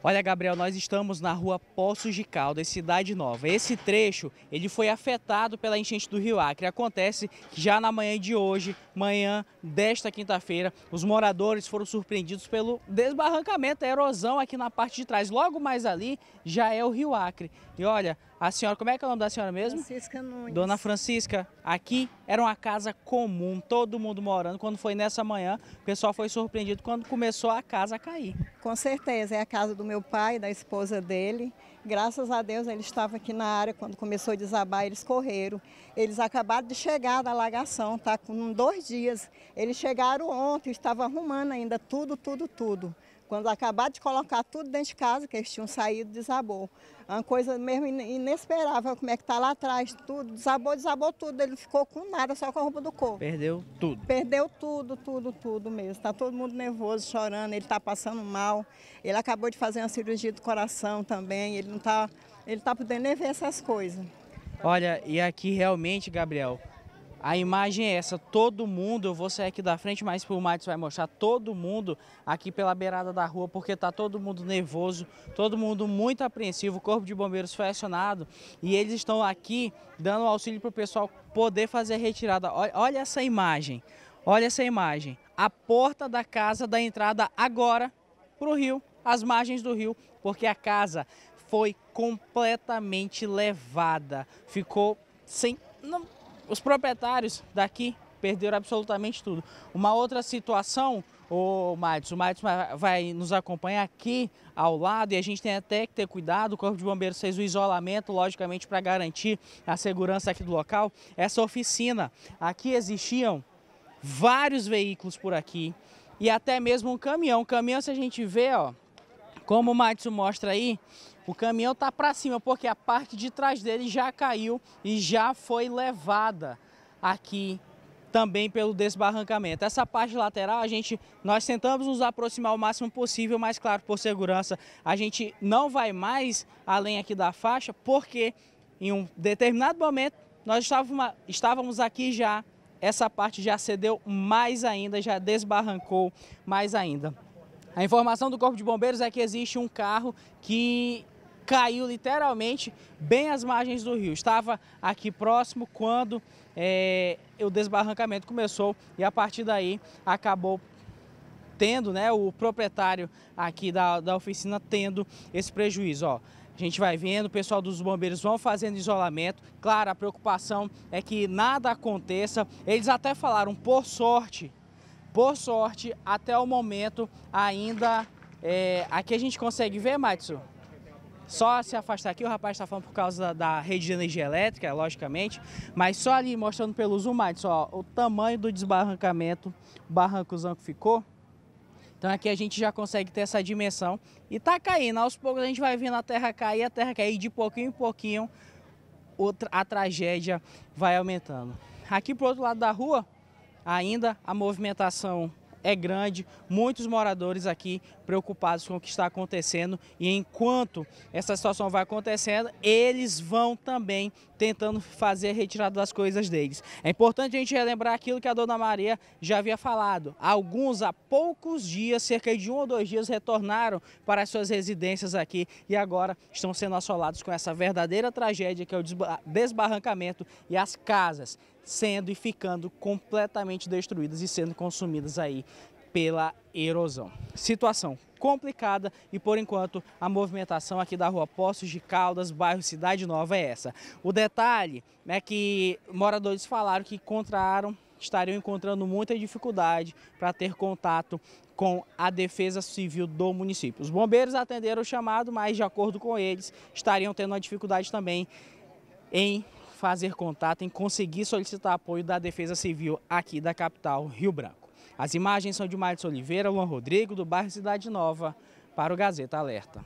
Olha, Gabriel, nós estamos na rua Poços de Caldas, Cidade Nova. Esse trecho, ele foi afetado pela enchente do Rio Acre. Acontece que já na manhã de hoje, manhã desta quinta-feira, os moradores foram surpreendidos pelo desbarrancamento, a erosão aqui na parte de trás. Logo mais ali já é o Rio Acre. E olha, a senhora, como é que é o nome da senhora mesmo? Francisca Nunes. Dona Francisca, aqui era uma casa comum, todo mundo morando. Quando foi nessa manhã, o pessoal foi surpreendido quando começou a casa a cair. Com certeza, é a casa do meu pai, da esposa dele. Graças a Deus ele estava aqui na área quando começou a desabar, eles correram. Eles acabaram de chegar da alagação, tá com dois dias. Eles chegaram ontem, estavam arrumando ainda tudo, tudo, tudo. Quando acabaram de colocar tudo dentro de casa, que eles tinham saído, desabou. Uma coisa mesmo inesperável, como é que está lá atrás, tudo. Desabou, desabou tudo. Ele ficou com nada, só com a roupa do corpo. Perdeu tudo. Perdeu tudo, tudo, tudo mesmo. Está todo mundo nervoso, chorando, ele está passando mal. Ele acabou de fazer uma cirurgia do coração também. Ele não está ele tá podendo nem ver essas coisas. Olha, e aqui realmente, Gabriel, a imagem é essa, todo mundo, eu vou sair aqui da frente, mas o Matos vai mostrar todo mundo aqui pela beirada da rua, porque tá todo mundo nervoso, todo mundo muito apreensivo, o Corpo de Bombeiros foi acionado e eles estão aqui dando auxílio para o pessoal poder fazer a retirada. Olha, olha essa imagem, olha essa imagem. A porta da casa da entrada agora para o rio, as margens do rio, porque a casa foi completamente levada, ficou sem... Não os proprietários daqui perderam absolutamente tudo. Uma outra situação, o Matos, o Matos vai nos acompanhar aqui ao lado e a gente tem até que ter cuidado, o Corpo de Bombeiros fez o isolamento, logicamente, para garantir a segurança aqui do local. Essa oficina, aqui existiam vários veículos por aqui e até mesmo um caminhão. Um caminhão, se a gente vê, ó, como o Matos mostra aí, o caminhão está para cima porque a parte de trás dele já caiu e já foi levada aqui também pelo desbarrancamento. Essa parte lateral, a gente, nós tentamos nos aproximar o máximo possível, mas claro, por segurança, a gente não vai mais além aqui da faixa, porque em um determinado momento nós estávamos aqui já, essa parte já cedeu mais ainda, já desbarrancou mais ainda. A informação do Corpo de Bombeiros é que existe um carro que caiu literalmente bem às margens do rio. Estava aqui próximo quando é, o desbarrancamento começou e a partir daí acabou tendo, né, o proprietário aqui da, da oficina tendo esse prejuízo, ó. A gente vai vendo, o pessoal dos bombeiros vão fazendo isolamento. Claro, a preocupação é que nada aconteça. Eles até falaram, por sorte, por sorte, até o momento ainda... É, aqui a gente consegue ver, Matsu? Só se afastar aqui, o rapaz está falando por causa da, rede de energia elétrica, logicamente, mas só ali mostrando pelo zoom mais, ó, o tamanho do desbarrancamento, o barrancozão que ficou. Então aqui a gente já consegue ter essa dimensão e tá caindo. Aos poucos a gente vai vendo a terra cair, a terra cair de pouquinho em pouquinho a tragédia vai aumentando. Aqui pro outro lado da rua, ainda a movimentação é grande, muitos moradores aqui preocupados com o que está acontecendo e enquanto essa situação vai acontecendo, eles vão também tentando fazer a retirada das coisas deles. É importante a gente relembrar aquilo que a dona Maria já havia falado. Alguns há poucos dias, cerca de um ou dois dias, retornaram para as suas residências aqui e agora estão sendo assolados com essa verdadeira tragédia que é o desbarrancamento e as casas sendo e ficando completamente destruídas e sendo consumidas aí pela erosão. Situação complicada e por enquanto a movimentação aqui da rua Poços de Caldas, bairro Cidade Nova é essa. O detalhe é que moradores falaram que encontraram estariam encontrando muita dificuldade para ter contato com a Defesa Civil do município. Os bombeiros atenderam o chamado, mas de acordo com eles, estariam tendo uma dificuldade também em fazer contato, em conseguir solicitar apoio da Defesa Civil aqui da capital Rio Branco. As imagens são de Marcos Oliveira, Luan Rodrigo, do bairro Cidade Nova, para o Gazeta Alerta.